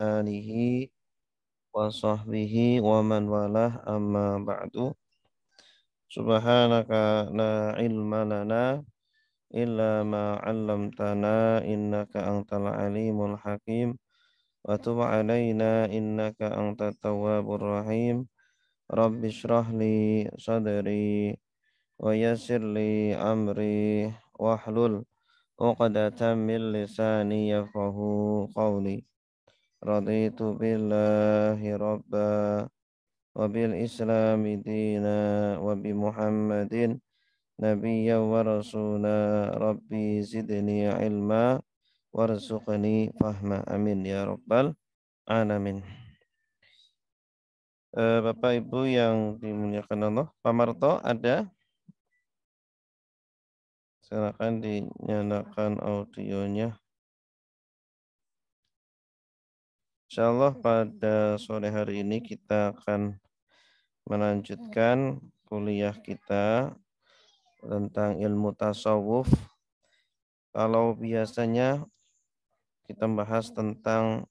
alihi wa sahbihi wa man walah amma ba'du subhanaka la ilma lana illa ma 'allamtana innaka antal alimul hakim wa tub alaina innaka antat tawwabur rahim rabbi shrah li sadri wa yassir li amri wahlul 'uqdatam min lisani yafqahu qawli رضيت بالله ربا وبالإسلام دينا وبمحمد نبيا ورسولا ربي زدني علما وارزقني فهما amin ya rabbal alamin eh, Bapak Ibu yang dimuliakan Allah, Pak Marto ada? Silakan dinyalakan audionya. Insya Allah pada sore hari ini kita akan melanjutkan kuliah kita tentang ilmu tasawuf. Kalau biasanya kita bahas tentang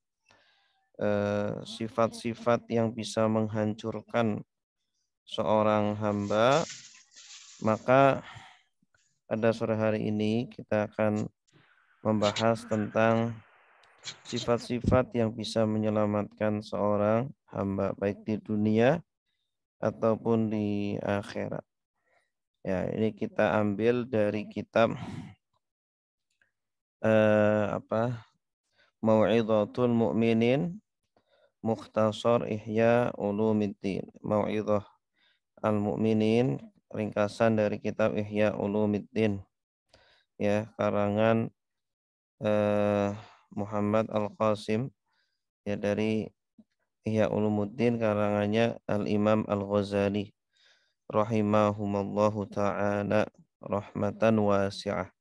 eh, sifat-sifat eh, sifat -sifat yang bisa menghancurkan seorang hamba, maka pada sore hari ini kita akan membahas tentang sifat-sifat yang bisa menyelamatkan seorang hamba baik di dunia ataupun di akhirat. Ya, ini kita ambil dari kitab eh, apa? Mau'idhatul Mu'minin Mukhtasar Ihya Ulumiddin. Mau'idhah Al-Mu'minin ringkasan dari kitab Ihya Ulumiddin. Ya, karangan eh, Muhammad Al-Qasim ya dari Ihya Ulumuddin karangannya Al-Imam Al-Ghazali rahimahumallahu taala rahmatan wasi'ah.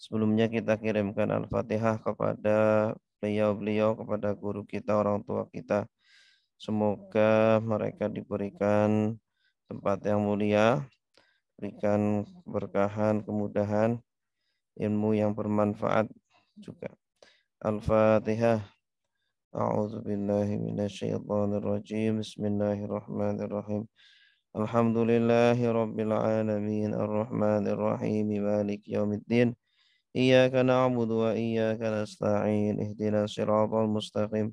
Sebelumnya kita kirimkan Al-Fatihah kepada beliau-beliau kepada guru kita, orang tua kita. Semoga mereka diberikan tempat yang mulia, berikan keberkahan, kemudahan, ilmu yang bermanfaat juga. الفاتحة أعوذ بالله من الشيطان الرجيم بسم الله الرحمن الرحيم الحمد لله رب العالمين الرحمن الرحيم مالك يوم الدين إياك نعبد وإياك نستعين اهدنا الصراط المستقيم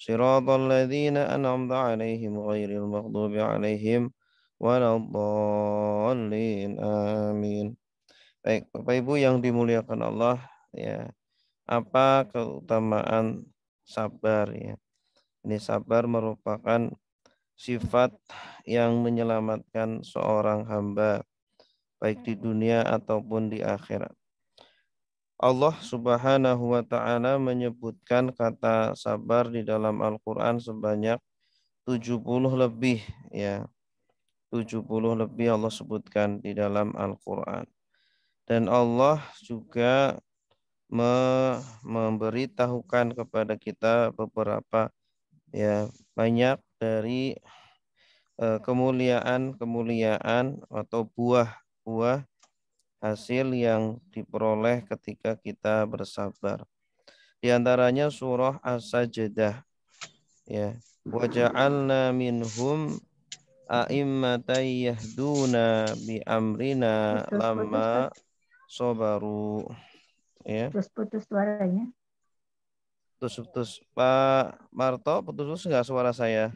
صراط الذين أنعمت عليهم غير المغضوب عليهم ولا الضالين آمين Baik, Bapak Ibu yang dimuliakan Allah, ya apa keutamaan sabar ya. Ini sabar merupakan sifat yang menyelamatkan seorang hamba baik di dunia ataupun di akhirat. Allah Subhanahu wa taala menyebutkan kata sabar di dalam Al-Qur'an sebanyak 70 lebih ya. 70 lebih Allah sebutkan di dalam Al-Qur'an. Dan Allah juga me memberitahukan kepada kita beberapa ya banyak dari kemuliaan-kemuliaan eh, atau buah-buah hasil yang diperoleh ketika kita bersabar. Di antaranya surah As-Sajdah. Ya, wa ja'alna minhum a'immatan yahduna bi amrina lamma sabaru. Ya. Putus-putus suaranya. Putus-putus. Pak Marto, putus-putus nggak suara saya?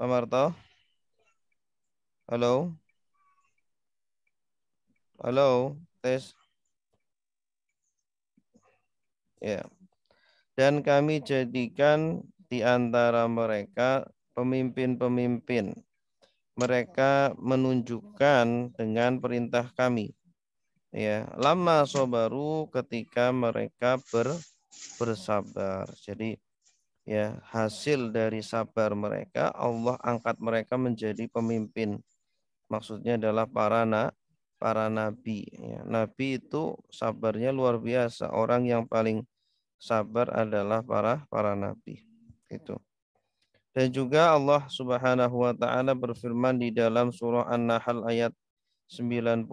Pak Marto? Halo? Halo, tes. Ya. Dan kami jadikan di antara mereka pemimpin-pemimpin. Mereka menunjukkan dengan perintah kami ya lama baru ketika mereka ber, bersabar jadi ya hasil dari sabar mereka Allah angkat mereka menjadi pemimpin maksudnya adalah para na, para nabi ya, nabi itu sabarnya luar biasa orang yang paling sabar adalah para para nabi itu dan juga Allah Subhanahu wa taala berfirman di dalam surah An-Nahl ayat 96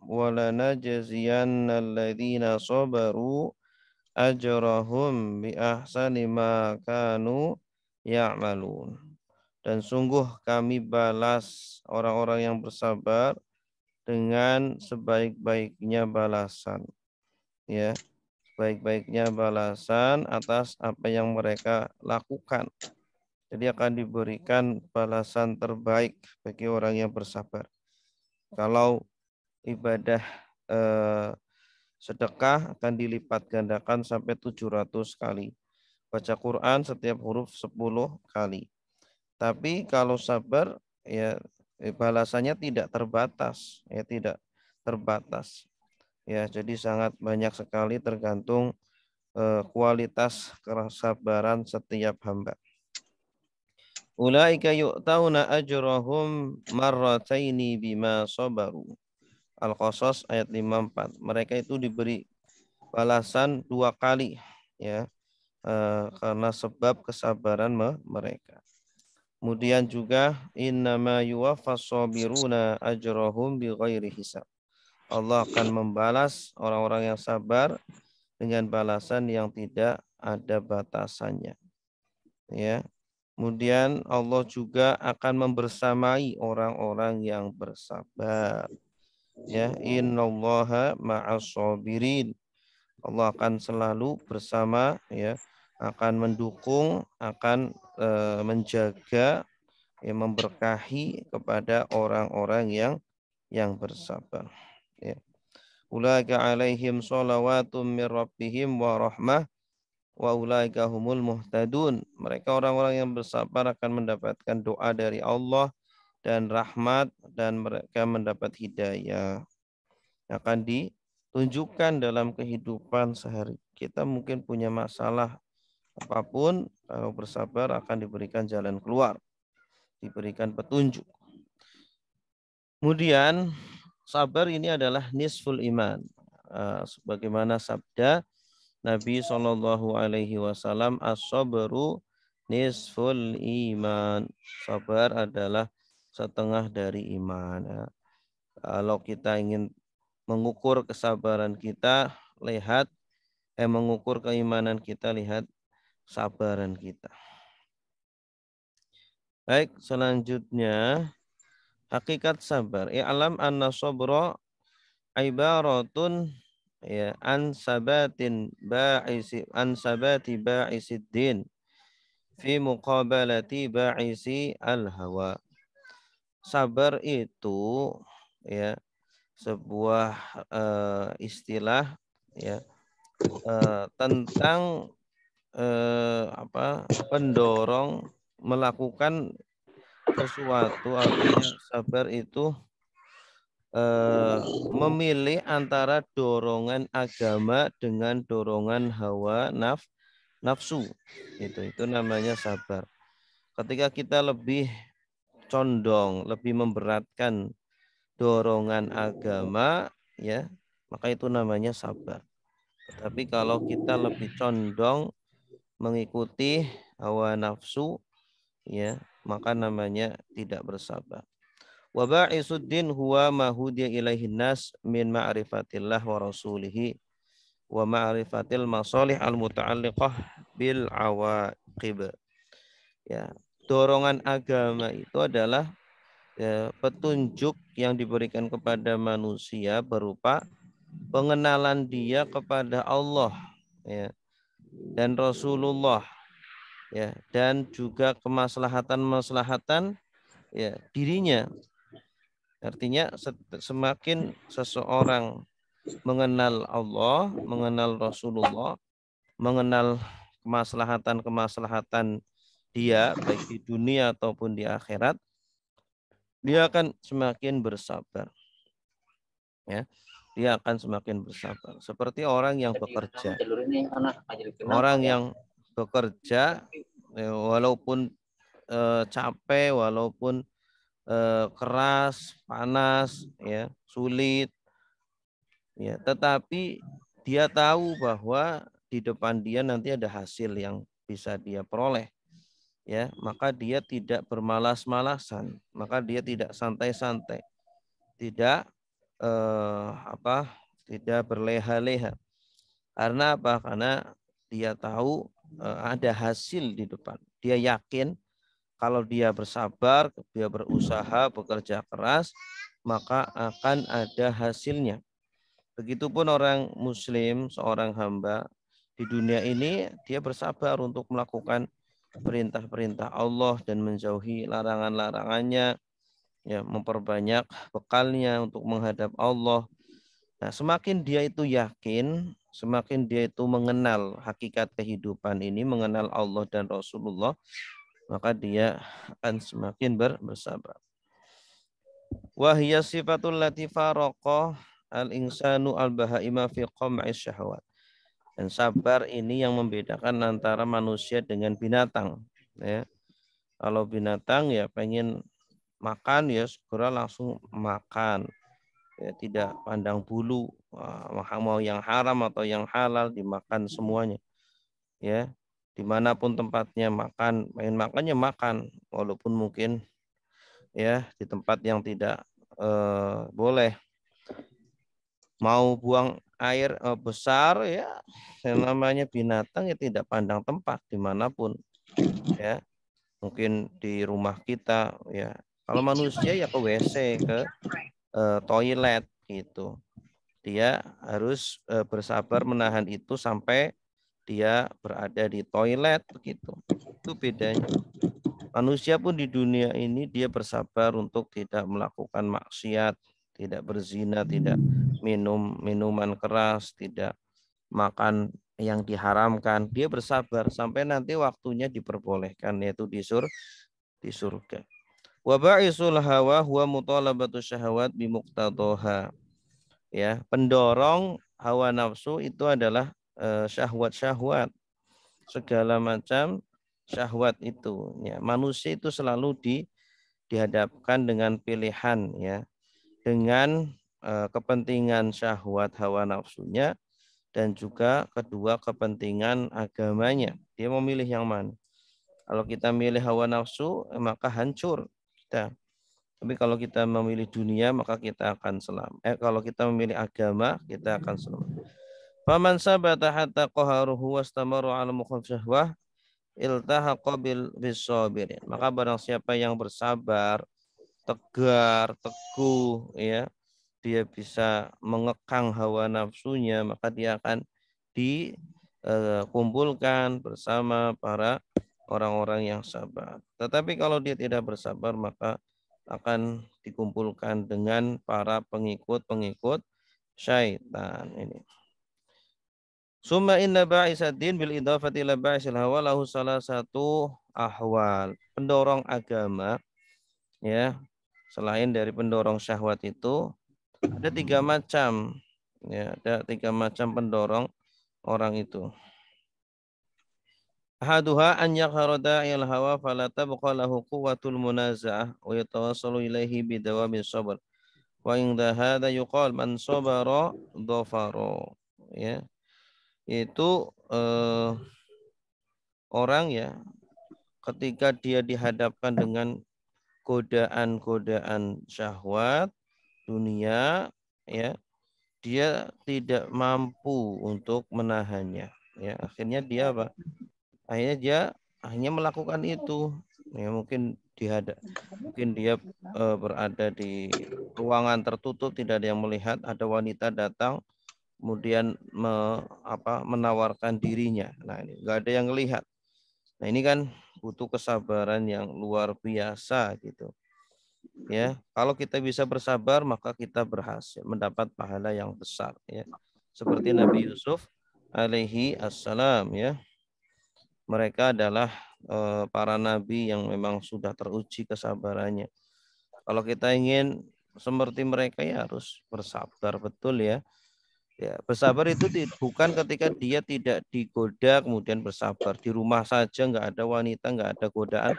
wala najziyanna alladziina sabaru ajrahum bi ahsani ma kanu ya'malun dan sungguh kami balas orang-orang yang bersabar dengan sebaik-baiknya balasan ya sebaik-baiknya balasan atas apa yang mereka lakukan jadi akan diberikan balasan terbaik bagi orang yang bersabar kalau ibadah eh, sedekah akan dilipat gandakan sampai 700 kali. Baca Quran setiap huruf 10 kali. Tapi kalau sabar ya eh, balasannya tidak terbatas, ya tidak terbatas. Ya, jadi sangat banyak sekali tergantung eh, kualitas kesabaran setiap hamba. Ulaika yu'tauna ajrahum marrataini bima sabaru. Al-Qasas ayat 54. Mereka itu diberi balasan dua kali ya. Eh, karena sebab kesabaran mereka. Kemudian juga innama yuwaffas sabiruna ajrahum bighairi hisab. Allah akan membalas orang-orang yang sabar dengan balasan yang tidak ada batasannya. Ya, Kemudian Allah juga akan membersamai orang-orang yang bersabar. Ya, innallaha ma'as-sabirin. Allah akan selalu bersama ya, akan mendukung, akan e, menjaga ya, memberkahi kepada orang-orang yang yang bersabar. Ya. Ulaika alaihim salawatum mir rabbihim wa rahmah wa ulaika humul muhtadun. Mereka orang-orang yang bersabar akan mendapatkan doa dari Allah dan rahmat dan mereka mendapat hidayah akan ditunjukkan dalam kehidupan sehari. Kita mungkin punya masalah apapun kalau bersabar akan diberikan jalan keluar, diberikan petunjuk. Kemudian sabar ini adalah nisful iman. Ah, sebagaimana sabda Nabi Shallallahu Alaihi Wasallam asobru nisful iman. Sabar adalah setengah dari iman. Ya. Kalau kita ingin mengukur kesabaran kita, lihat eh mengukur keimanan kita, lihat sabaran kita. Baik, selanjutnya hakikat sabar. I'lam anna sabra ibaratun ya an sabatin ba'isi an sabati ba'isiddin fi muqabalati ba'isi al-hawa. Sabar itu ya sebuah uh, istilah ya uh, tentang uh, apa pendorong melakukan sesuatu artinya sabar itu eh, memilih antara dorongan agama dengan dorongan hawa naf nafsu itu itu namanya sabar ketika kita lebih condong lebih memberatkan dorongan agama ya maka itu namanya sabar tapi kalau kita lebih condong mengikuti hawa nafsu ya maka namanya tidak bersabar Wa ba'isuddin huwa ma hudiya ilaihin nas min ma'rifatillah wa rasulihi wa ma'rifatil masalih al-muta'alliqah bil awaqib. Ya, dorongan agama itu adalah ya, petunjuk yang diberikan kepada manusia berupa pengenalan dia kepada Allah ya dan Rasulullah ya dan juga kemaslahatan-maslahatan ya dirinya Artinya semakin hmm. seseorang mengenal Allah, mengenal Rasulullah, mengenal kemaslahatan-kemaslahatan dia baik di dunia ataupun di akhirat, dia akan semakin bersabar. Ya. Dia akan semakin bersabar. Seperti orang yang bekerja. Orang ya? yang bekerja ya, walaupun eh, capek, walaupun Eh, keras, panas, ya, sulit. Ya, tetapi dia tahu bahwa di depan dia nanti ada hasil yang bisa dia peroleh. Ya, maka dia tidak bermalas-malasan, maka dia tidak santai-santai. Tidak eh, apa? Tidak berleha-leha. Karena apa? Karena dia tahu eh, ada hasil di depan. Dia yakin kalau dia bersabar, dia berusaha, bekerja keras, maka akan ada hasilnya. Begitupun orang muslim, seorang hamba di dunia ini dia bersabar untuk melakukan perintah-perintah Allah dan menjauhi larangan-larangannya, ya memperbanyak bekalnya untuk menghadap Allah. Nah, semakin dia itu yakin, semakin dia itu mengenal hakikat kehidupan ini, mengenal Allah dan Rasulullah, maka dia akan semakin ber bersabar. Wahia sifatul lati al-insanu al-bahaima fi syahwat. Dan sabar ini yang membedakan antara manusia dengan binatang. Ya. Kalau binatang ya pengen makan ya segera langsung makan. Ya, tidak pandang bulu mau yang haram atau yang halal dimakan semuanya. Ya, dimanapun tempatnya makan main makannya makan walaupun mungkin ya di tempat yang tidak eh, boleh mau buang air eh, besar ya yang namanya binatang ya tidak pandang tempat dimanapun ya mungkin di rumah kita ya kalau manusia ya ke WC ke eh, toilet gitu dia harus eh, bersabar menahan itu sampai dia berada di toilet begitu. Itu bedanya. Manusia pun di dunia ini dia bersabar untuk tidak melakukan maksiat, tidak berzina, tidak minum minuman keras, tidak makan yang diharamkan. Dia bersabar sampai nanti waktunya diperbolehkan yaitu di sur di surga. Waba'isul hawa huwa mutalabatu syahwat bimuqtadaha. Ya, pendorong hawa nafsu itu adalah Eh, syahwat-syahwat segala macam syahwat itu ya manusia itu selalu di dihadapkan dengan pilihan ya dengan uh, kepentingan syahwat hawa nafsunya dan juga kedua kepentingan agamanya dia memilih yang mana kalau kita milih hawa nafsu eh, maka hancur kita tapi kalau kita memilih dunia maka kita akan selamat eh kalau kita memilih agama kita akan selamat Faman sabata hatta qaharuhu wastamaru ala mukhaf syahwah iltahaqa bil bisabirin. Maka barang siapa yang bersabar, tegar, teguh ya, dia bisa mengekang hawa nafsunya, maka dia akan dikumpulkan eh, bersama para orang-orang yang sabar. Tetapi kalau dia tidak bersabar maka akan dikumpulkan dengan para pengikut-pengikut syaitan ini. Summa inna ba'isaddin bil idafati ila ba'isil hawa lahu salah satu ahwal. Pendorong agama ya selain dari pendorong syahwat itu ada tiga macam ya ada tiga macam pendorong orang itu. Haduha an yakharada il hawa fala tabqa lahu quwwatul munaza'ah wa yatawassalu ilaihi bidawami sabr. Wa inda hadha yuqal man sabara dhafara. Ya yaitu eh, orang ya ketika dia dihadapkan dengan godaan-godaan syahwat dunia ya dia tidak mampu untuk menahannya ya akhirnya dia apa akhirnya dia hanya melakukan itu ya mungkin dihadap mungkin dia e, berada di ruangan tertutup tidak ada yang melihat ada wanita datang kemudian me, apa, menawarkan dirinya. Nah ini nggak ada yang melihat. Nah ini kan butuh kesabaran yang luar biasa gitu. Ya, kalau kita bisa bersabar maka kita berhasil mendapat pahala yang besar ya. Seperti Nabi Yusuf alaihi assalam ya. Mereka adalah e, para nabi yang memang sudah teruji kesabarannya. Kalau kita ingin seperti mereka ya harus bersabar betul ya. Ya, bersabar itu bukan ketika dia tidak digoda kemudian bersabar. Di rumah saja nggak ada wanita, nggak ada godaan,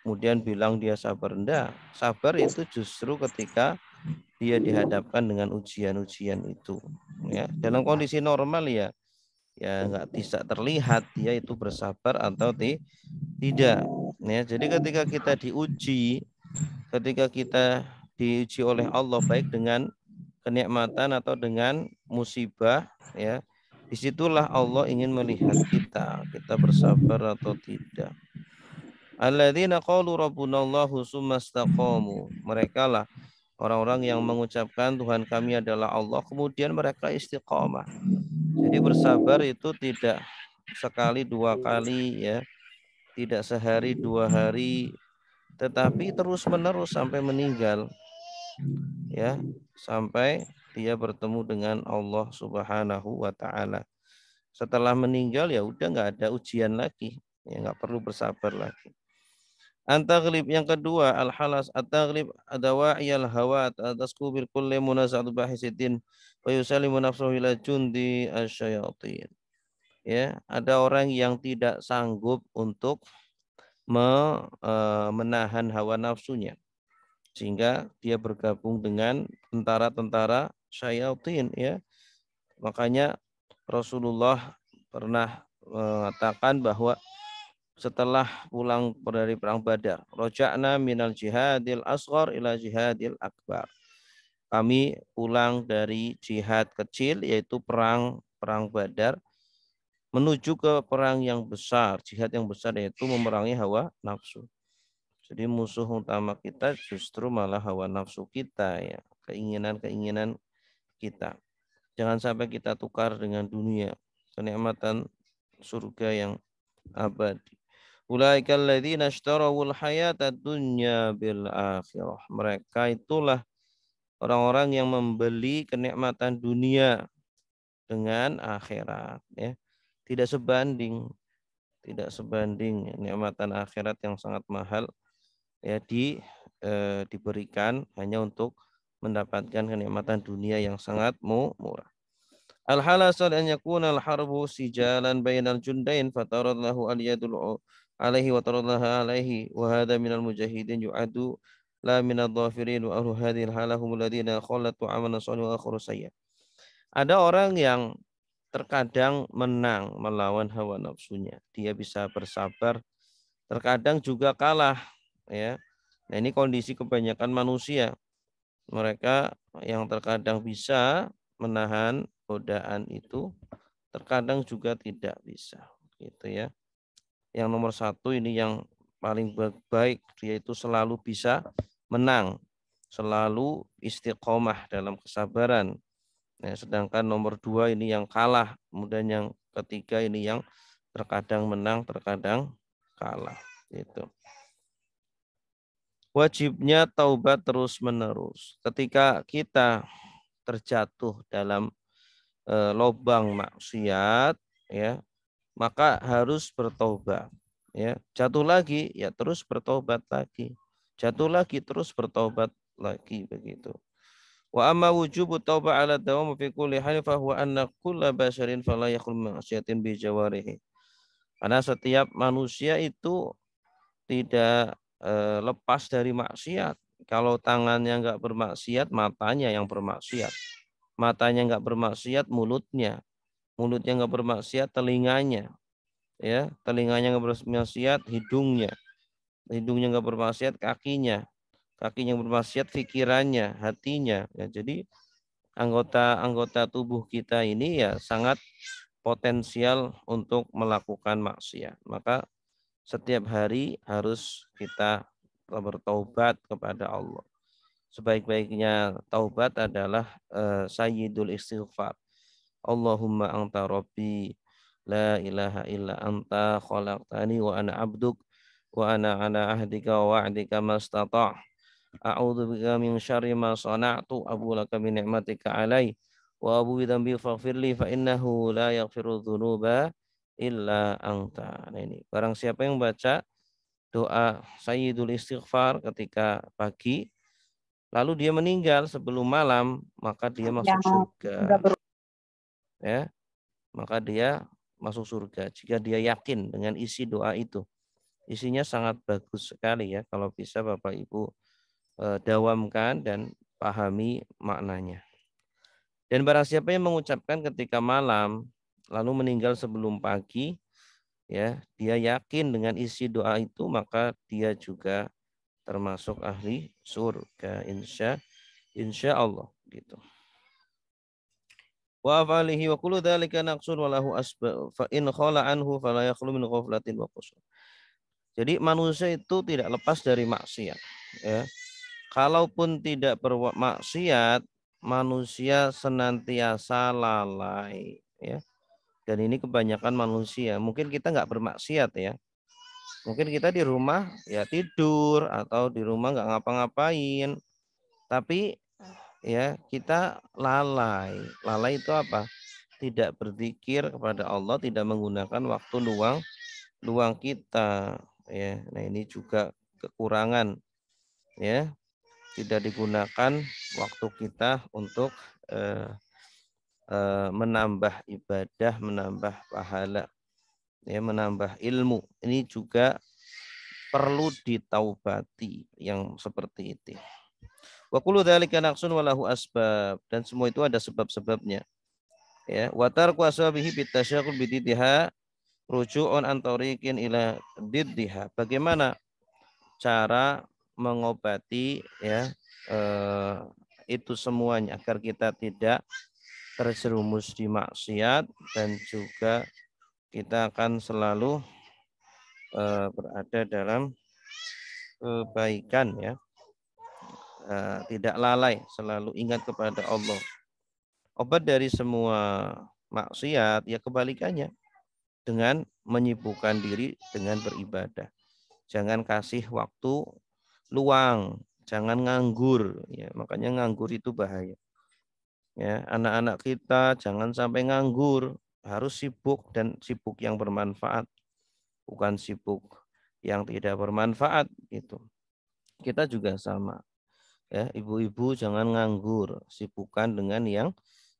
kemudian bilang dia sabar. Enggak. Sabar itu justru ketika dia dihadapkan dengan ujian-ujian itu. Ya, dalam kondisi normal ya, ya nggak bisa terlihat dia itu bersabar atau ti, tidak. Ya, jadi ketika kita diuji, ketika kita diuji oleh Allah baik dengan kenikmatan atau dengan musibah ya disitulah hmm. Allah ingin melihat kita kita bersabar atau tidak alladzina qalu rabbunallahu sumastaqamu mereka lah orang-orang yang mengucapkan Tuhan kami adalah Allah kemudian mereka istiqomah jadi bersabar itu tidak sekali dua kali ya tidak sehari dua hari tetapi terus menerus sampai meninggal ya sampai dia bertemu dengan Allah Subhanahu wa taala. Setelah meninggal ya udah nggak ada ujian lagi, ya nggak perlu bersabar lagi. Antaglib yang kedua al-halas at-taglib adawa'iyal hawat atas kubir kulle munazatu bahisitin payusali yusallimu nafsuhu ila jundi asyayatin. Ya, ada orang yang tidak sanggup untuk me, e, menahan hawa nafsunya sehingga dia bergabung dengan tentara-tentara syayatin ya. Makanya Rasulullah pernah mengatakan bahwa setelah pulang dari perang Badar, rojakna minal jihadil asghar ila jihadil akbar. Kami pulang dari jihad kecil yaitu perang perang Badar menuju ke perang yang besar, jihad yang besar yaitu memerangi hawa nafsu. Jadi musuh utama kita justru malah hawa nafsu kita ya, keinginan-keinginan kita. Jangan sampai kita tukar dengan dunia, kenikmatan surga yang abadi. Ulaikal ladzina ashtarawul hayata dunya bil akhirah. Mereka itulah orang-orang yang membeli kenikmatan dunia dengan akhirat ya. Tidak sebanding tidak sebanding nikmatan akhirat yang sangat mahal ya di eh, diberikan hanya untuk mendapatkan kenikmatan dunia yang sangat murah. Al halasal an yakuna al harbu sijalan bainal jundain fataradlahu al yadul alaihi wa taradlaha alaihi wa hadha minal mujahidin yu'adu la minal dhafirin wa ahlu hadhil halahum alladhina khalatu amalan salih wa akhiru sayya. Ada orang yang terkadang menang melawan hawa nafsunya. Dia bisa bersabar, terkadang juga kalah ya. Nah, ini kondisi kebanyakan manusia mereka yang terkadang bisa menahan godaan itu terkadang juga tidak bisa gitu ya yang nomor satu ini yang paling baik yaitu selalu bisa menang selalu istiqomah dalam kesabaran nah, sedangkan nomor dua ini yang kalah kemudian yang ketiga ini yang terkadang menang terkadang kalah gitu wajibnya taubat terus-menerus. Ketika kita terjatuh dalam e, eh, lobang maksiat ya, maka harus bertobat ya. Jatuh lagi ya terus bertobat lagi. Jatuh lagi terus bertobat lagi begitu. Wa amma wujubu tauba ala dawam fi kulli hal fa huwa anna kulla basharin fala ma'siyatin bi jawarihi. Karena setiap manusia itu tidak Eh, lepas dari maksiat. Kalau tangannya nggak bermaksiat, matanya yang bermaksiat. Matanya nggak bermaksiat, mulutnya. Mulutnya nggak bermaksiat, telinganya. Ya, telinganya nggak bermaksiat, hidungnya. Hidungnya nggak bermaksiat, kakinya. Kakinya bermaksiat, pikirannya, hatinya. Ya, jadi anggota-anggota tubuh kita ini ya sangat potensial untuk melakukan maksiat. Maka setiap hari harus kita bertaubat kepada Allah. Sebaik-baiknya taubat adalah uh, sayyidul istighfar. Allahumma anta rabbi la ilaha illa anta khalaqtani wa ana abduk wa ana ala ahdika wa wa'dika mastata' a'udzu bika min syarri ma sana'tu abu laka bi ni'matika alai wa abu bi dhanbi faghfirli fa innahu la yaghfiru dhunuba illa anta. Nah ini barang siapa yang baca doa Sayyidul Istighfar ketika pagi lalu dia meninggal sebelum malam maka dia ya, masuk surga. Ya. Maka dia masuk surga jika dia yakin dengan isi doa itu. Isinya sangat bagus sekali ya kalau bisa Bapak Ibu eh, dawamkan dan pahami maknanya. Dan barang siapa yang mengucapkan ketika malam lalu meninggal sebelum pagi, ya dia yakin dengan isi doa itu maka dia juga termasuk ahli surga insya insya Allah gitu. Wa falihi wa kullu dzalika naqsun walahu asba fa in khala anhu fala yakhlu min ghaflatin wa qusur. Jadi manusia itu tidak lepas dari maksiat ya. Kalaupun tidak bermaksiat, manusia senantiasa lalai ya dan ini kebanyakan manusia. Mungkin kita nggak bermaksiat ya. Mungkin kita di rumah ya tidur atau di rumah nggak ngapa-ngapain. Tapi ya kita lalai. Lalai itu apa? Tidak berpikir kepada Allah, tidak menggunakan waktu luang luang kita. Ya, nah ini juga kekurangan ya tidak digunakan waktu kita untuk eh, Eh, menambah ibadah, menambah pahala, ya menambah ilmu. Ini juga perlu ditaubati yang seperti itu. Wa kullu dzalika naqsun walahu asbab dan semua itu ada sebab-sebabnya. Ya, wa tarku asbabihi bitasyaghul bididha ruju'un an tariqin ila diddiha. Bagaimana cara mengobati ya eh, itu semuanya agar kita tidak terjerumus di maksiat dan juga kita akan selalu eh, berada dalam kebaikan ya. Eh, tidak lalai, selalu ingat kepada Allah. Obat dari semua maksiat ya kebalikannya dengan menyibukkan diri dengan beribadah. Jangan kasih waktu luang, jangan nganggur ya. Makanya nganggur itu bahaya Ya, anak-anak kita jangan sampai nganggur, harus sibuk dan sibuk yang bermanfaat, bukan sibuk yang tidak bermanfaat gitu. Kita juga sama. Ya, ibu-ibu jangan nganggur, sibukkan dengan yang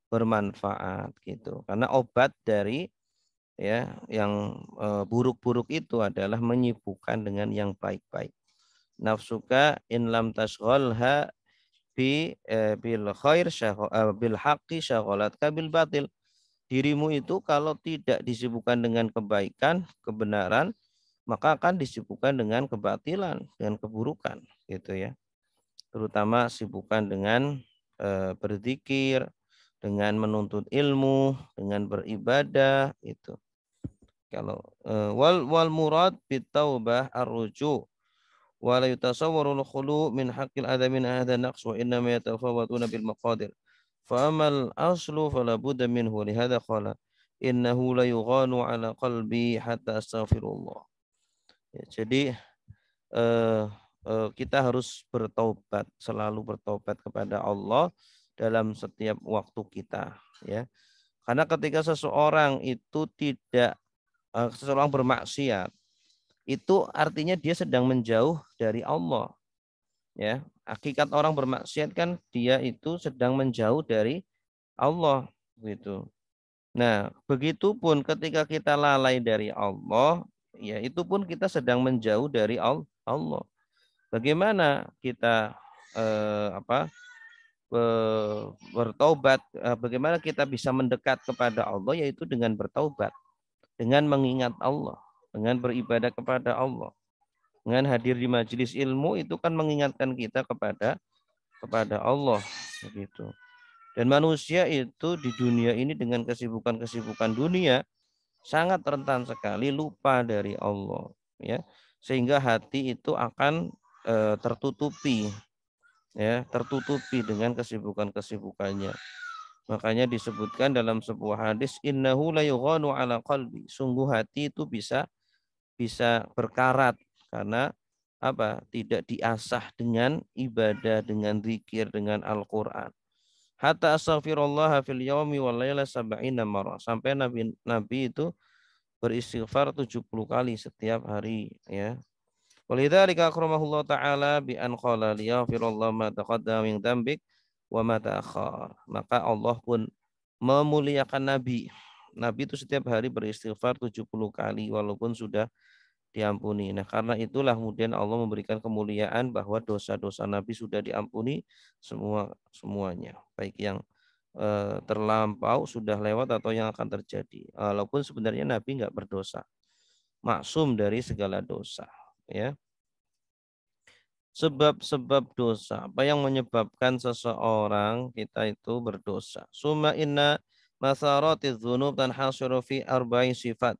bermanfaat gitu. Karena obat dari ya yang eh, buruk-buruk e, itu adalah menyibukkan dengan yang baik-baik. Nafsuka in lam bi eh, bil khair eh, bil haqqi syagolatka bil batil. Dirimu itu kalau tidak disibukkan dengan kebaikan, kebenaran, maka akan disibukkan dengan kebatilan, dengan keburukan, gitu ya. Terutama sibukan dengan eh, berzikir, dengan menuntut ilmu, dengan beribadah, itu. Kalau wal wal murad bitaubah arruju wa la yutasawwarul khulu min haqqil adami hadha naqs wa inna ma yatafawwatuna bil maqadir fa amal aslu fala budda minhu li hadha qala innahu la yughanu ala qalbi hatta astaghfirullah ya, jadi uh, uh, kita harus bertobat selalu bertobat kepada Allah dalam setiap waktu kita ya karena ketika seseorang itu tidak eh, seseorang bermaksiat itu artinya dia sedang menjauh dari Allah. Ya, hakikat orang bermaksiat kan dia itu sedang menjauh dari Allah gitu. Nah, begitu pun ketika kita lalai dari Allah, ya itu pun kita sedang menjauh dari Allah. Bagaimana kita eh, apa? bertobat? Eh, bagaimana kita bisa mendekat kepada Allah yaitu dengan bertobat, dengan mengingat Allah dengan beribadah kepada Allah. Dengan hadir di majelis ilmu itu kan mengingatkan kita kepada kepada Allah begitu. Dan manusia itu di dunia ini dengan kesibukan-kesibukan dunia sangat rentan sekali lupa dari Allah ya. Sehingga hati itu akan e, tertutupi ya, tertutupi dengan kesibukan-kesibukannya. Makanya disebutkan dalam sebuah hadis innahu la ala qalbi. Sungguh hati itu bisa bisa berkarat karena apa tidak diasah dengan ibadah dengan zikir dengan Al-Qur'an hatta astaghfirullah fil yaumi wal laila sab'ina marra. sampai nabi nabi itu beristighfar 70 kali setiap hari ya walidzalika akramahullah taala bi an qala liyaghfirullah ma taqaddama min dzambik wa ma ta'akhkhar maka Allah pun memuliakan nabi Nabi itu setiap hari beristighfar 70 kali walaupun sudah diampuni. Nah, karena itulah kemudian Allah memberikan kemuliaan bahwa dosa-dosa Nabi sudah diampuni semua semuanya, baik yang eh, terlampau sudah lewat atau yang akan terjadi. Walaupun sebenarnya Nabi nggak berdosa, maksum dari segala dosa, ya. Sebab-sebab dosa, apa yang menyebabkan seseorang kita itu berdosa. Suma inna masaratiz dzunub dan hasyru fi arba'i sifat.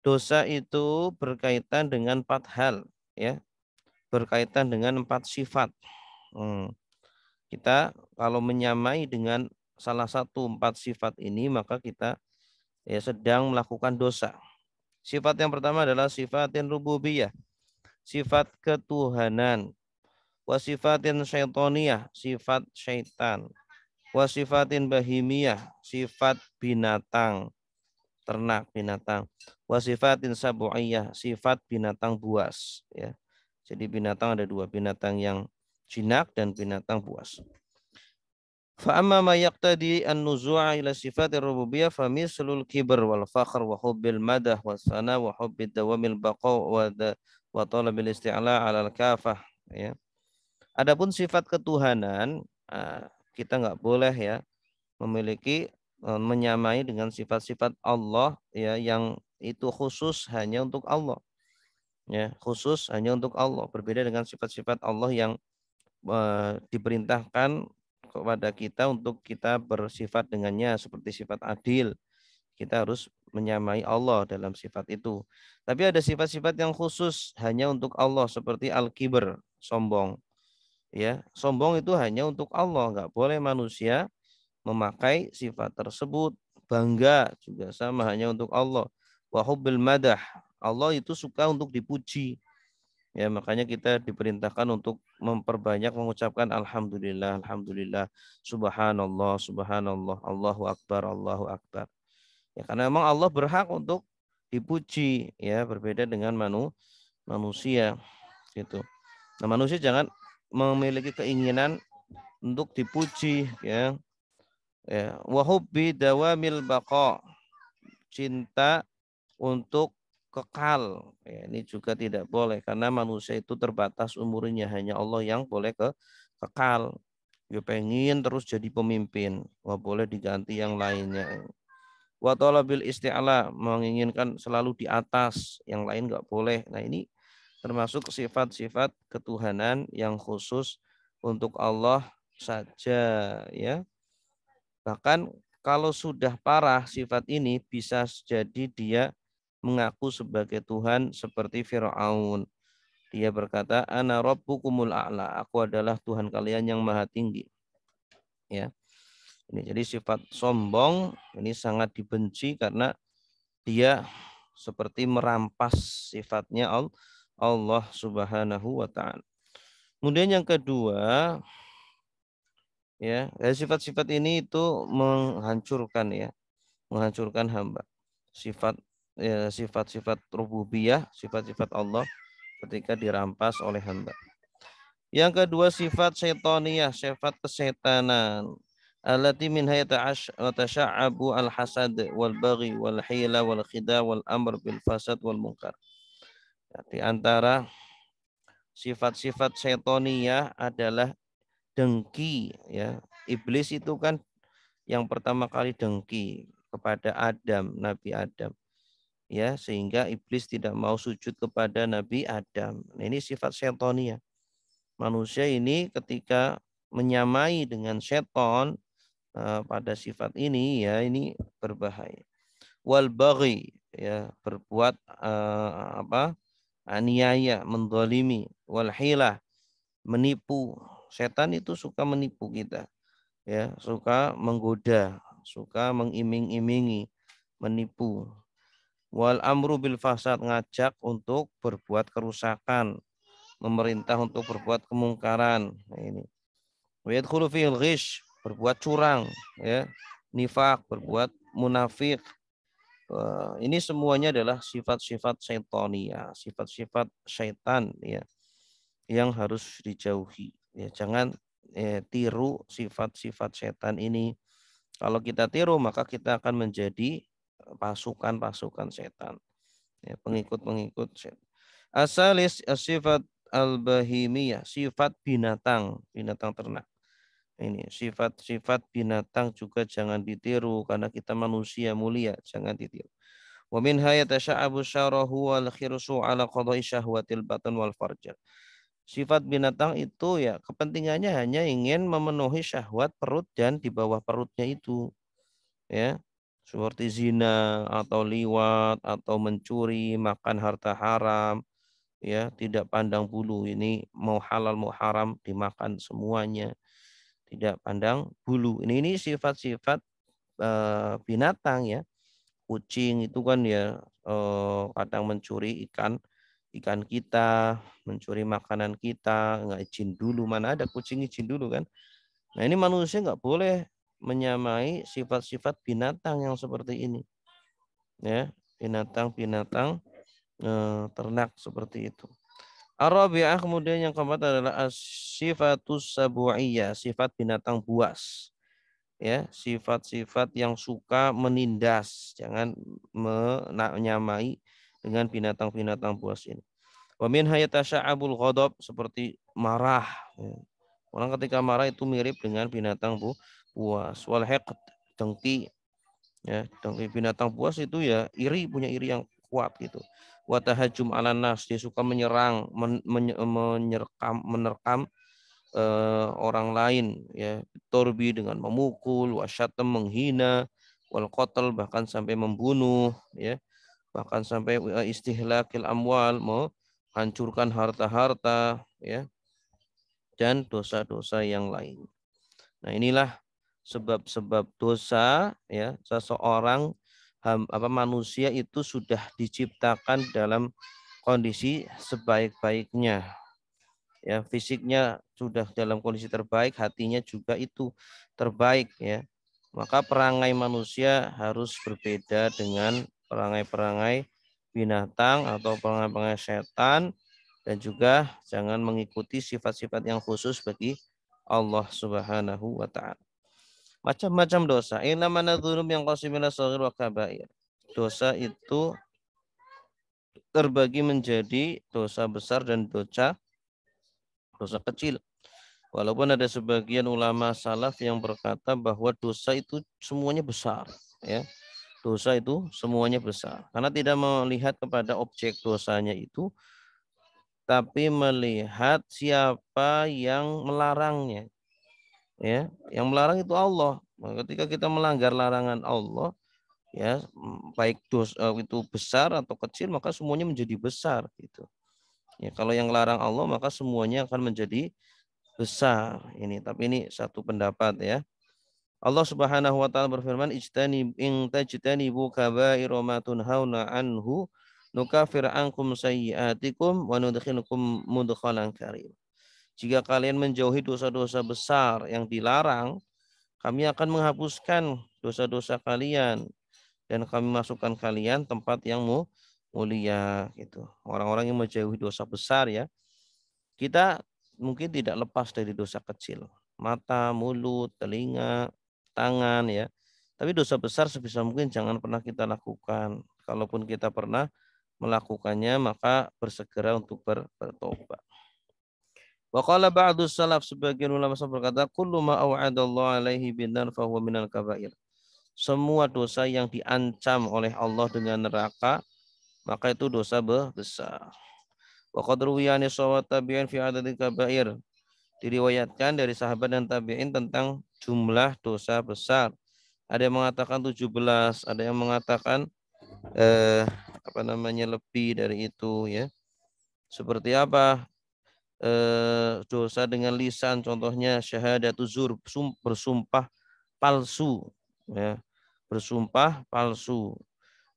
Dosa itu berkaitan dengan empat hal, ya. Berkaitan dengan empat sifat. Hmm. Kita kalau menyamai dengan salah satu empat sifat ini, maka kita ya sedang melakukan dosa. Sifat yang pertama adalah sifatin rububiyah, sifat ketuhanan. Wasifatin syaitoniyah, sifat syaitan wa sifatin bahimiyah sifat binatang ternak binatang wa sifatin sabu'iyah sifat binatang buas ya jadi binatang ada dua binatang yang jinak dan binatang buas fa amma ma yaqtadi an-nuzu'a ila sifatir rububiyyah fa mislul kibr wal fakhr wa hubbil madah wa sana wa hubbid dawamil baqa wa wa talabil isti'la 'ala al-kafah ya adapun sifat ketuhanan ah, kita nggak boleh ya memiliki e, menyamai dengan sifat-sifat Allah ya yang itu khusus hanya untuk Allah. Ya, khusus hanya untuk Allah, berbeda dengan sifat-sifat Allah yang uh, diperintahkan kepada kita untuk kita bersifat dengannya seperti sifat adil. Kita harus menyamai Allah dalam sifat itu. Tapi ada sifat-sifat yang khusus hanya untuk Allah seperti al-kibr, sombong ya sombong itu hanya untuk Allah nggak boleh manusia memakai sifat tersebut bangga juga sama hanya untuk Allah wahubil madah Allah itu suka untuk dipuji ya makanya kita diperintahkan untuk memperbanyak mengucapkan alhamdulillah alhamdulillah subhanallah subhanallah Allahu akbar Allahu akbar ya karena memang Allah berhak untuk dipuji ya berbeda dengan manu manusia gitu nah manusia jangan memiliki keinginan untuk dipuji ya ya wahubbi dawamil bako cinta untuk kekal ya, ini juga tidak boleh karena manusia itu terbatas umurnya hanya Allah yang boleh ke kekal ya pengen terus jadi pemimpin wah boleh diganti yang lainnya wa talabil isti'ala menginginkan selalu di atas yang lain nggak boleh nah ini termasuk sifat-sifat ketuhanan yang khusus untuk Allah saja ya. Bahkan kalau sudah parah sifat ini bisa jadi dia mengaku sebagai Tuhan seperti Firaun. Dia berkata, "Ana rabbukumul a'la." Aku adalah Tuhan kalian yang maha tinggi. Ya. Ini jadi sifat sombong ini sangat dibenci karena dia seperti merampas sifatnya Allah Allah Subhanahu wa taala. Kemudian yang kedua ya, eh, sifat-sifat ini itu menghancurkan ya, menghancurkan hamba. Sifat ya, sifat-sifat rububiyah, sifat-sifat Allah ketika dirampas oleh hamba. Yang kedua sifat setoniah, sifat kesetanan. Alati min tasya'abu al-hasad wal baghi wal hila wal khida wal amr bil fasad wal munkar. Di antara sifat-sifat setonia adalah dengki ya. Iblis itu kan yang pertama kali dengki kepada Adam, Nabi Adam. Ya, sehingga iblis tidak mau sujud kepada Nabi Adam. Nah, ini sifat setonia. Manusia ini ketika menyamai dengan seton eh, pada sifat ini ya ini berbahaya wal ya berbuat uh, apa aniaya, mendolimi, walhilah, menipu. Setan itu suka menipu kita, ya suka menggoda, suka mengiming-imingi, menipu. Wal amru bil fasad ngajak untuk berbuat kerusakan, memerintah untuk berbuat kemungkaran. Nah, ini. Wayadkhulu berbuat curang, ya. Nifak, berbuat munafik, ini semuanya adalah sifat-sifat ya sifat-sifat syaitan ya yang harus dijauhi. Ya, jangan ya, tiru sifat-sifat setan ini. Kalau kita tiru maka kita akan menjadi pasukan-pasukan setan. Ya, pengikut-pengikut setan. Asalis sifat al-bahimiyah, sifat binatang, binatang ternak ini sifat-sifat binatang juga jangan ditiru karena kita manusia mulia jangan ditiru. Wa min hayatasha'abu syarahu wal khirsu ala qada'i syahwatil batn wal farj. Sifat binatang itu ya kepentingannya hanya ingin memenuhi syahwat perut dan di bawah perutnya itu. Ya, seperti zina atau liwat atau mencuri, makan harta haram, ya, tidak pandang bulu ini mau halal mau haram dimakan semuanya tidak pandang bulu. Ini ini sifat-sifat eh, binatang ya. Kucing itu kan ya eh, kadang mencuri ikan ikan kita, mencuri makanan kita, nggak izin dulu. Mana ada kucing izin dulu kan? Nah ini manusia nggak boleh menyamai sifat-sifat binatang yang seperti ini. Ya, binatang-binatang eh, ternak seperti itu. Arabiah kemudian yang keempat adalah sifatus sabu'iyah, sifat binatang buas. Ya, sifat-sifat yang suka menindas, jangan menyamai dengan binatang-binatang buas ini. Wa min hayatasyaabul ghadab seperti marah. Orang ketika marah itu mirip dengan binatang bu buas. Wal hiqd, dengki. Ya, dengki binatang buas itu ya iri, punya iri yang kuat gitu watahajum ala nas dia suka menyerang men, menyerkam menerkam uh, orang lain ya torbi dengan memukul wasyatem menghina wal qatal bahkan sampai membunuh ya bahkan sampai eh, istihlakil amwal menghancurkan harta-harta ya dan dosa-dosa yang lain. Nah, inilah sebab-sebab dosa ya seseorang apa manusia itu sudah diciptakan dalam kondisi sebaik-baiknya. Ya, fisiknya sudah dalam kondisi terbaik, hatinya juga itu terbaik ya. Maka perangai manusia harus berbeda dengan perangai-perangai binatang atau perangai-perangai setan dan juga jangan mengikuti sifat-sifat yang khusus bagi Allah Subhanahu wa taala macam-macam dosa. Ina mana dzunub yang qasimina sahir wa kabair. Dosa itu terbagi menjadi dosa besar dan dosa dosa kecil. Walaupun ada sebagian ulama salaf yang berkata bahwa dosa itu semuanya besar, ya. Dosa itu semuanya besar karena tidak melihat kepada objek dosanya itu tapi melihat siapa yang melarangnya ya yang melarang itu Allah maka ketika kita melanggar larangan Allah ya baik dosa eh, itu besar atau kecil maka semuanya menjadi besar gitu ya kalau yang larang Allah maka semuanya akan menjadi besar ini tapi ini satu pendapat ya Allah Subhanahu wa taala berfirman ijtani in tajtani kaba'ira ma hauna anhu nukafir ankum sayyi'atikum wa nudkhilukum mudkhalan karim jika kalian menjauhi dosa-dosa besar yang dilarang, kami akan menghapuskan dosa-dosa kalian dan kami masukkan kalian tempat yang mulia gitu. Orang-orang yang menjauhi dosa besar ya. Kita mungkin tidak lepas dari dosa kecil. Mata, mulut, telinga, tangan ya. Tapi dosa besar sebisa mungkin jangan pernah kita lakukan. Kalaupun kita pernah melakukannya maka bersegera untuk bertobat. Wa qala ba'du salaf sebagian ulama sahabat berkata kullu ma au'adallahu alaihi binar fa huwa minal kabair. Semua dosa yang diancam oleh Allah dengan neraka maka itu dosa besar. Wa qad ruwiyani sawat tabi'in fi adadil kabair. Diriwayatkan dari sahabat dan tabi'in tentang jumlah dosa besar. Ada yang mengatakan 17, ada yang mengatakan eh, apa namanya lebih dari itu ya. Seperti apa eh, dosa dengan lisan contohnya syahadat uzur, bersumpah palsu ya bersumpah palsu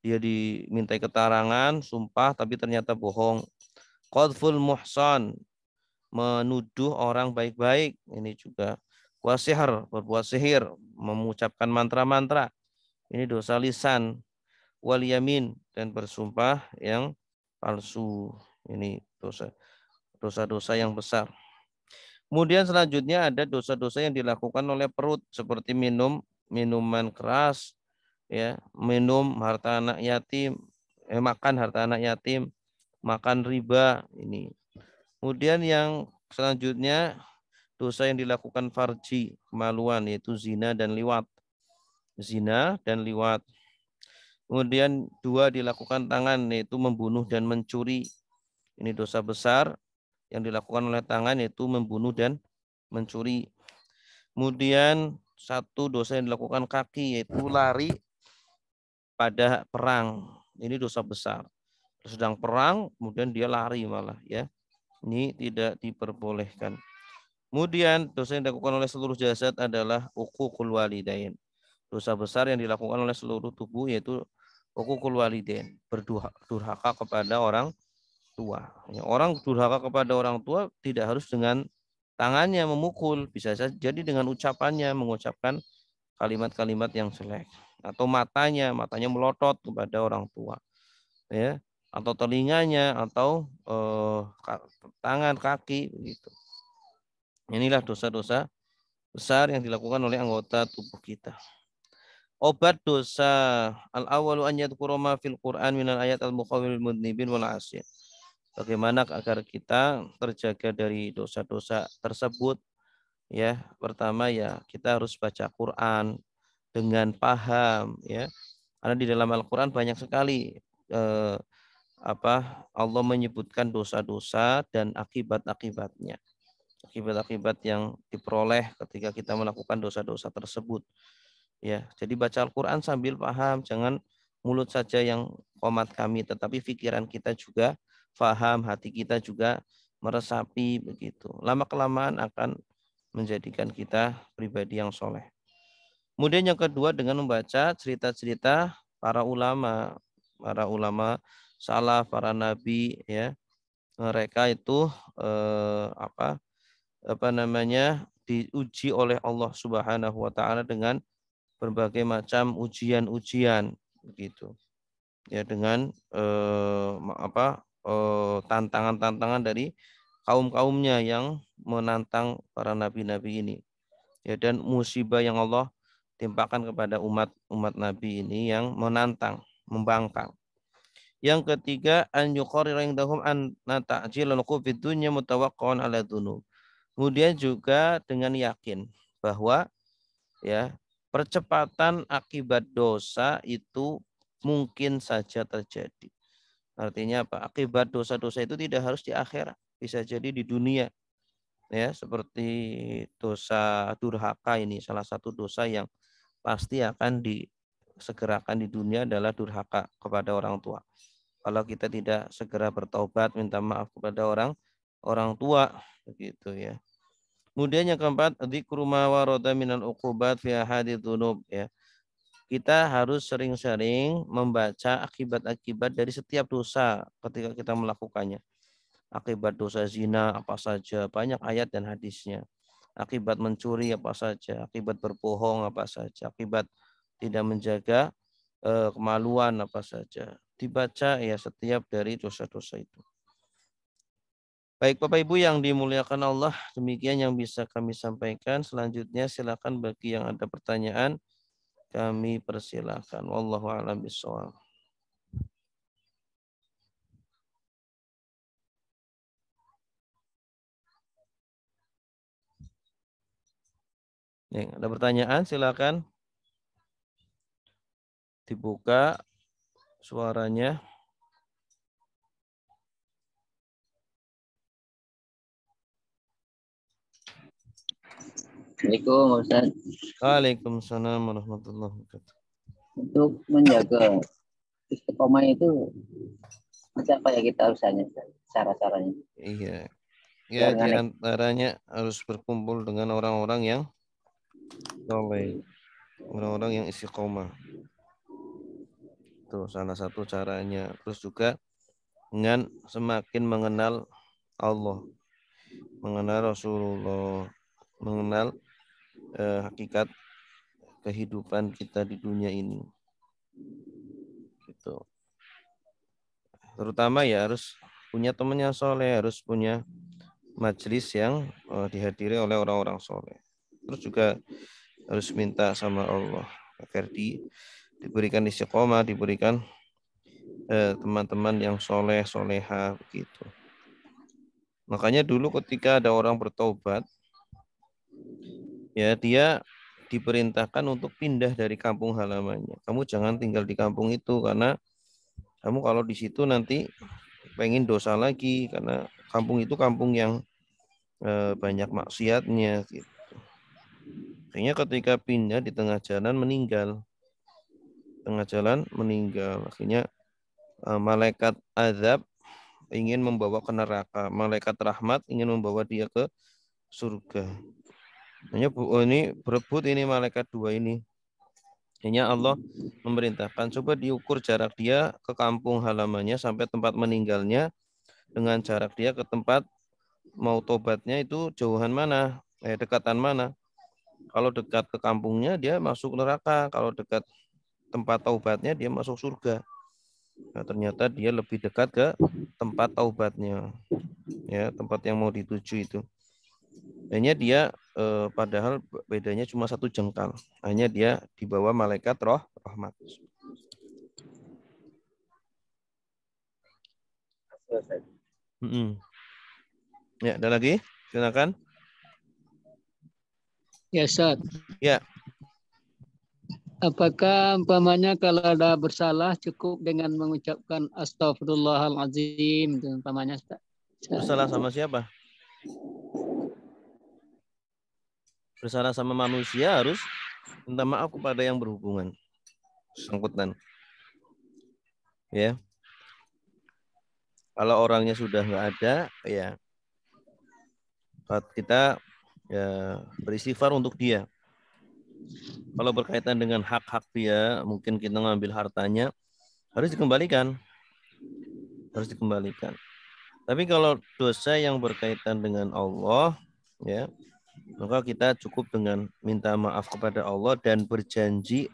dia dimintai keterangan sumpah tapi ternyata bohong qadful muhsan menuduh orang baik-baik ini juga wasihar berbuat sihir mengucapkan mantra-mantra ini dosa lisan wal yamin dan bersumpah yang palsu ini dosa dosa-dosa yang besar. Kemudian selanjutnya ada dosa-dosa yang dilakukan oleh perut seperti minum minuman keras, ya, minum harta anak yatim, eh, makan harta anak yatim, makan riba ini. Kemudian yang selanjutnya dosa yang dilakukan farji, kemaluan yaitu zina dan liwat. Zina dan liwat. Kemudian dua dilakukan tangan yaitu membunuh dan mencuri. Ini dosa besar yang dilakukan oleh tangan yaitu membunuh dan mencuri. Kemudian satu dosa yang dilakukan kaki yaitu lari pada perang. Ini dosa besar. Sedang perang kemudian dia lari malah ya. Ini tidak diperbolehkan. Kemudian dosa yang dilakukan oleh seluruh jasad adalah ukukul walidain. Dosa besar yang dilakukan oleh seluruh tubuh yaitu ukukul walidain, berdurhaka kepada orang tua. Ya, orang durhaka kepada orang tua tidak harus dengan tangannya memukul, bisa saja jadi dengan ucapannya mengucapkan kalimat-kalimat yang jelek atau matanya, matanya melotot kepada orang tua. Ya, atau telinganya atau eh, tangan kaki begitu. Inilah dosa-dosa besar yang dilakukan oleh anggota tubuh kita. Obat dosa al awalu an fil Qur'an min al ayat al muqawil mudnibin wal asin bagaimana agar kita terjaga dari dosa-dosa tersebut ya pertama ya kita harus baca Quran dengan paham ya karena di dalam Al-Quran banyak sekali eh, apa Allah menyebutkan dosa-dosa dan akibat-akibatnya akibat-akibat yang diperoleh ketika kita melakukan dosa-dosa tersebut ya jadi baca Al-Quran sambil paham jangan mulut saja yang komat kami tetapi pikiran kita juga faham, hati kita juga meresapi begitu. Lama kelamaan akan menjadikan kita pribadi yang soleh. Kemudian yang kedua dengan membaca cerita-cerita para ulama, para ulama salaf, para nabi ya. Mereka itu eh, apa apa namanya diuji oleh Allah Subhanahu wa taala dengan berbagai macam ujian-ujian begitu. Ya dengan eh, apa Eh, tantangan-tantangan dari kaum-kaumnya yang menantang para nabi-nabi ini. Ya dan musibah yang Allah timpakan kepada umat-umat nabi ini yang menantang, membangkang. Yang ketiga an yuqarrir indahum an ta'jil al-qufid dunya mutawaqqan ala dunub. Kemudian juga dengan yakin bahwa ya percepatan akibat dosa itu mungkin saja terjadi. Artinya apa? Akibat dosa-dosa itu tidak harus di akhirat, bisa jadi di dunia. Ya, seperti dosa durhaka ini salah satu dosa yang pasti akan disegerakan di dunia adalah durhaka kepada orang tua. Kalau kita tidak segera bertobat, minta maaf kepada orang orang tua begitu ya. Kemudian yang keempat, dzikru ma warada minal uqubat fi ahadidz dzunub ya kita harus sering-sering membaca akibat-akibat dari setiap dosa ketika kita melakukannya. Akibat dosa zina apa saja, banyak ayat dan hadisnya. Akibat mencuri apa saja, akibat berbohong apa saja, akibat tidak menjaga eh, kemaluan apa saja. Dibaca ya setiap dari dosa-dosa itu. Baik Bapak Ibu yang dimuliakan Allah, demikian yang bisa kami sampaikan. Selanjutnya silakan bagi yang ada pertanyaan kami persilakan. Wallahu a'lam bishawab. Nih, ada pertanyaan silakan dibuka suaranya. Assalamualaikum Ustaz. Waalaikumsalam warahmatullahi wabarakatuh. Untuk menjaga istiqomah itu apa ya kita harus hanya cara-caranya? Iya. Ya, di antaranya harus berkumpul dengan orang-orang yang soleh, orang-orang yang istiqomah. Itu salah satu caranya. Terus juga dengan semakin mengenal Allah, mengenal Rasulullah, mengenal eh, hakikat kehidupan kita di dunia ini. Gitu. Terutama ya harus punya teman yang soleh, harus punya majelis yang eh, dihadiri oleh orang-orang soleh. Terus juga harus minta sama Allah agar di, diberikan istiqomah, diberikan eh, teman-teman eh, yang soleh, soleha begitu. Makanya dulu ketika ada orang bertobat, ya dia diperintahkan untuk pindah dari kampung halamannya. Kamu jangan tinggal di kampung itu karena kamu kalau di situ nanti pengen dosa lagi karena kampung itu kampung yang eh, banyak maksiatnya gitu. Akhirnya ketika pindah di tengah jalan meninggal. Tengah jalan meninggal. Akhirnya eh, malaikat azab ingin membawa ke neraka, malaikat rahmat ingin membawa dia ke surga. Hanya oh ini berebut ini malaikat dua ini. Hanya Allah memerintahkan coba diukur jarak dia ke kampung halamannya sampai tempat meninggalnya dengan jarak dia ke tempat mau tobatnya itu jauhan mana, eh dekatan mana. Kalau dekat ke kampungnya dia masuk neraka, kalau dekat tempat taubatnya dia masuk surga. Nah, ternyata dia lebih dekat ke tempat taubatnya. Ya, tempat yang mau dituju itu. Hanya dia eh, padahal bedanya cuma satu jengkal. Hanya dia dibawa malaikat roh rahmat. Mm -mm. Ya, ada lagi? Silakan. Ya, saat. Ya. Apakah umpamanya kalau ada bersalah cukup dengan mengucapkan astagfirullahalazim umpamanya Ustaz? Bersalah sama siapa? bersalah sama manusia harus minta maaf kepada yang berhubungan sangkutan. Ya. Kalau orangnya sudah nggak ada, ya kita ya, beristighfar untuk dia. Kalau berkaitan dengan hak-hak dia, mungkin kita ngambil hartanya harus dikembalikan, harus dikembalikan. Tapi kalau dosa yang berkaitan dengan Allah, ya maka kita cukup dengan minta maaf kepada Allah dan berjanji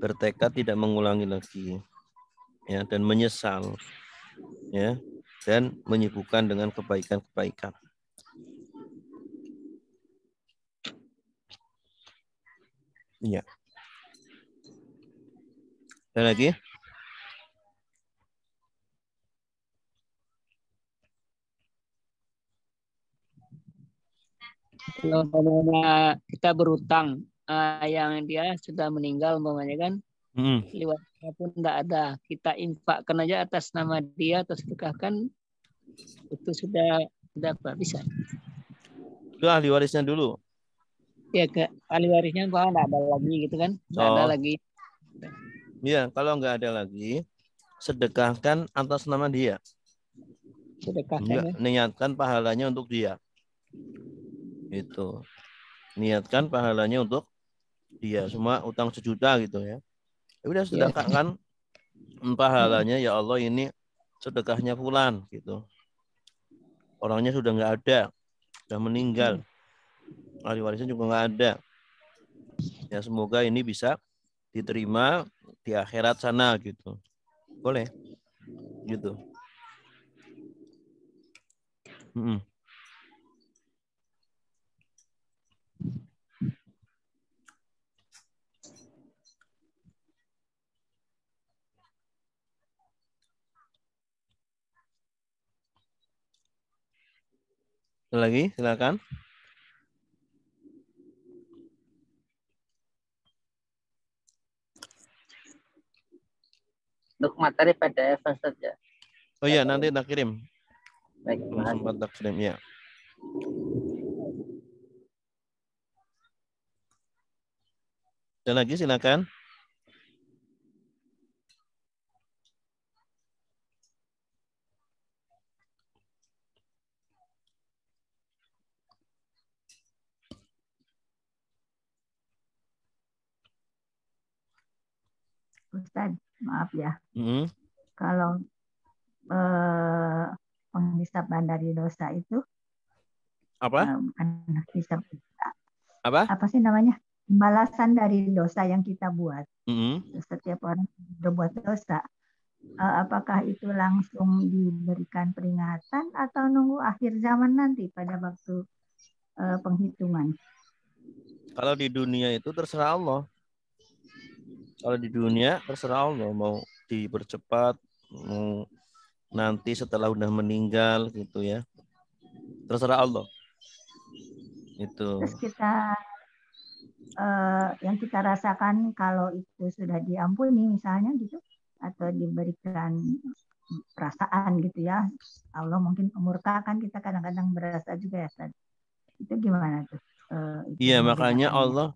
bertekad tidak mengulangi lagi. Ya, dan menyesal. Ya, dan menyibukkan dengan kebaikan-kebaikan. Ya. Dan lagi? kalau umpamanya kita berutang uh, eh, yang dia sudah meninggal umpamanya kan mm. pun tidak ada kita infakkan aja atas nama dia atau sedekahkan itu sudah dapat bisa Itu ahli warisnya dulu ya ke ahli warisnya kalau tidak ada lagi gitu kan Tidak oh. ada lagi iya kalau nggak ada lagi sedekahkan atas nama dia sedekahkan ya, niatkan pahalanya untuk dia itu. Niatkan pahalanya untuk dia semua utang sejuta gitu ya. ya udah iya. sedekahkan yeah. pahalanya ya Allah ini sedekahnya fulan gitu. Orangnya sudah nggak ada, sudah meninggal. Ahli warisnya juga nggak ada. Ya semoga ini bisa diterima di akhirat sana gitu. Boleh. Gitu. Mm lagi silakan untuk materi PDF saja. Ya? Oh iya, nanti tak kirim. Baik, tak kirim ya. Ada lagi silakan. maaf ya. Mm -hmm. Kalau eh, penghisap dari dosa itu apa? Eh, hisap apa? Apa sih namanya? Balasan dari dosa yang kita buat. Mm -hmm. Setiap orang berbuat dosa, eh, apakah itu langsung diberikan peringatan atau nunggu akhir zaman nanti pada waktu eh, penghitungan? Kalau di dunia itu terserah Allah kalau di dunia terserah Allah mau dipercepat mau nanti setelah udah meninggal gitu ya terserah Allah itu terus kita uh, yang kita rasakan kalau itu sudah diampuni misalnya gitu atau diberikan perasaan gitu ya Allah mungkin kan kita kadang-kadang berasa juga ya Tad. itu gimana tuh eh, iya makanya Allah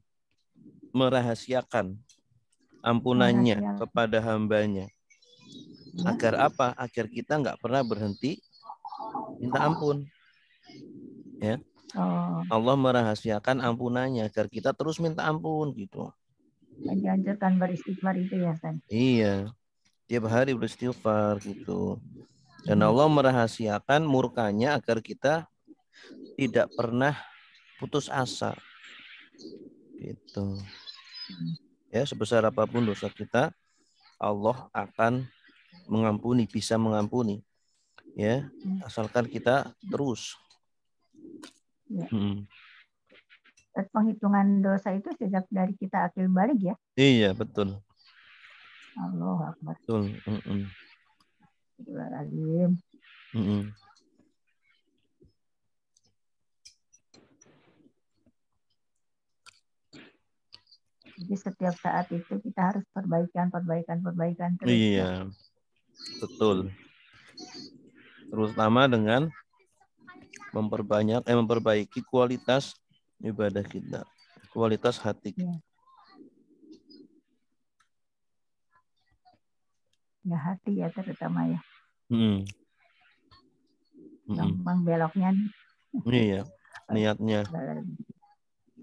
merahasiakan ampunannya iya, iya. kepada hambanya. Iya. Agar apa? Agar kita nggak pernah berhenti minta ampun. Ya. Oh. Allah merahasiakan ampunannya agar kita terus minta ampun gitu. Dianjurkan beristighfar itu ya, kan Iya. Tiap hari beristighfar gitu. Dan hmm. Allah merahasiakan murkanya agar kita tidak pernah putus asa. Gitu. Hmm ya sebesar apapun dosa kita Allah akan mengampuni bisa mengampuni ya hmm. asalkan kita terus ya. hmm. penghitungan dosa itu sejak dari kita akil balik ya iya betul Allah akbar betul mm -mm. Jadi setiap saat itu kita harus perbaikan, perbaikan, perbaikan terus. Iya, betul. Terutama dengan memperbanyak, eh, memperbaiki kualitas ibadah kita, kualitas hati. Iya. Ya hati ya terutama ya. Hmm. hmm. Gampang beloknya. Iya, niatnya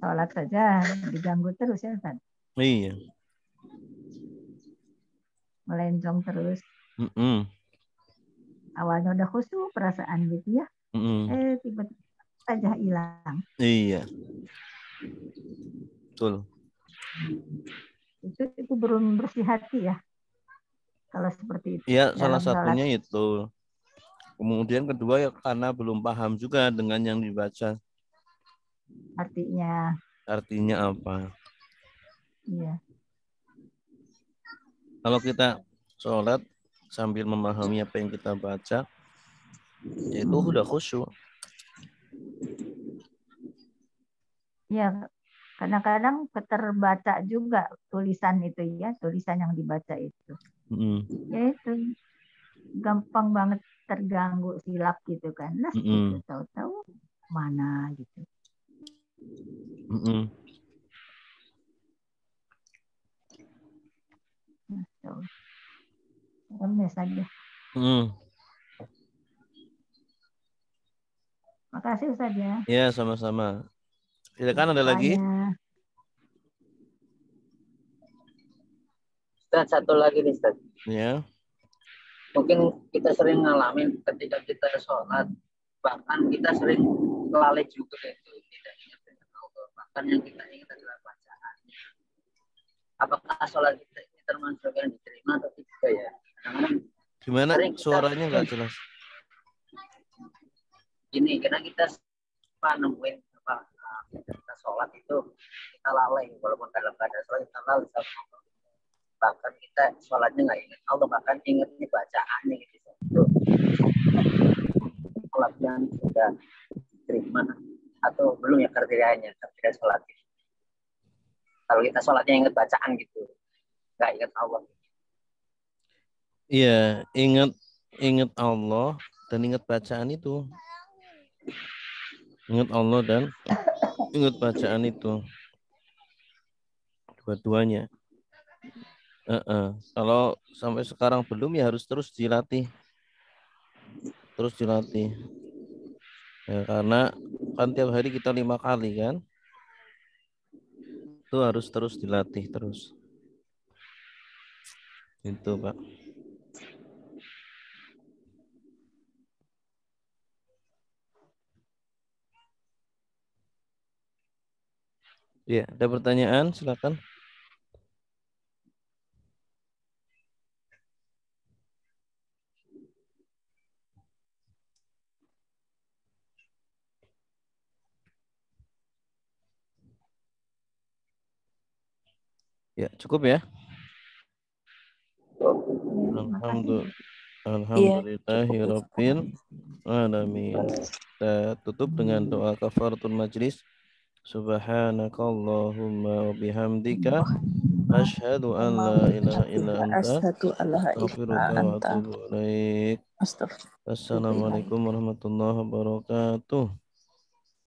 sholat saja diganggu terus ya Ustaz. Iya. Melencong terus. Mm -mm. Awalnya udah khusyuk perasaan gitu ya. Mm -mm. Eh tiba-tiba saja hilang. Iya. Betul. Itu itu belum bersih hati ya. Kalau seperti itu. Iya, salah satunya itu. Kemudian kedua ya karena belum paham juga dengan yang dibaca. Artinya. Artinya apa? Iya. Kalau kita sholat sambil memahami apa yang kita baca, itu hmm. udah khusyuk. Ya, kadang-kadang keterbaca juga tulisan itu ya, tulisan yang dibaca itu. Mm. Ya itu gampang banget terganggu silap gitu kan. Nah, mm -hmm. tahu-tahu mana gitu. Mm -mm. Lemes aja. Mm. Makasih Ustaz ya. Ya, sama-sama. Silakan ada lagi. Ustaz, satu lagi nih Ustaz. Ya. Mungkin kita sering ngalamin ketika kita sholat, bahkan kita sering lalai juga itu tidak dilakukan yang kita inginkan dalam bacaan. Apakah sholat kita ini termasuk yang diterima atau tidak ya? Gimana suaranya nggak jelas? Ini karena kita apa nemuin apa kita sholat itu kita lalai walaupun dalam keadaan sholat kita lalai sama bahkan kita sholatnya nggak ingat Allah bahkan ingatnya ini gitu itu sholat yang sudah diterima atau belum ya kriterianya kriteria sholat kalau kita sholatnya ingat bacaan gitu nggak ingat Allah iya ingat ingat Allah dan ingat bacaan itu ingat Allah dan ingat bacaan itu dua-duanya uh -uh. kalau sampai sekarang belum ya harus terus dilatih terus dilatih Ya, karena kan tiap hari kita lima kali kan. Itu harus terus dilatih terus. Itu Pak. Ya, ada pertanyaan silakan. Ya, cukup ya. Iya, Alhamdulillah. Alhamdulillahirabbil ya ya. alamin. Kita tutup dengan doa kafaratul majlis. Subhanakallahumma wa bihamdika asyhadu an la ilaha illa anta astaghfiruka wa atubu ilaik. Assalamualaikum warahmatullahi wabarakatuh.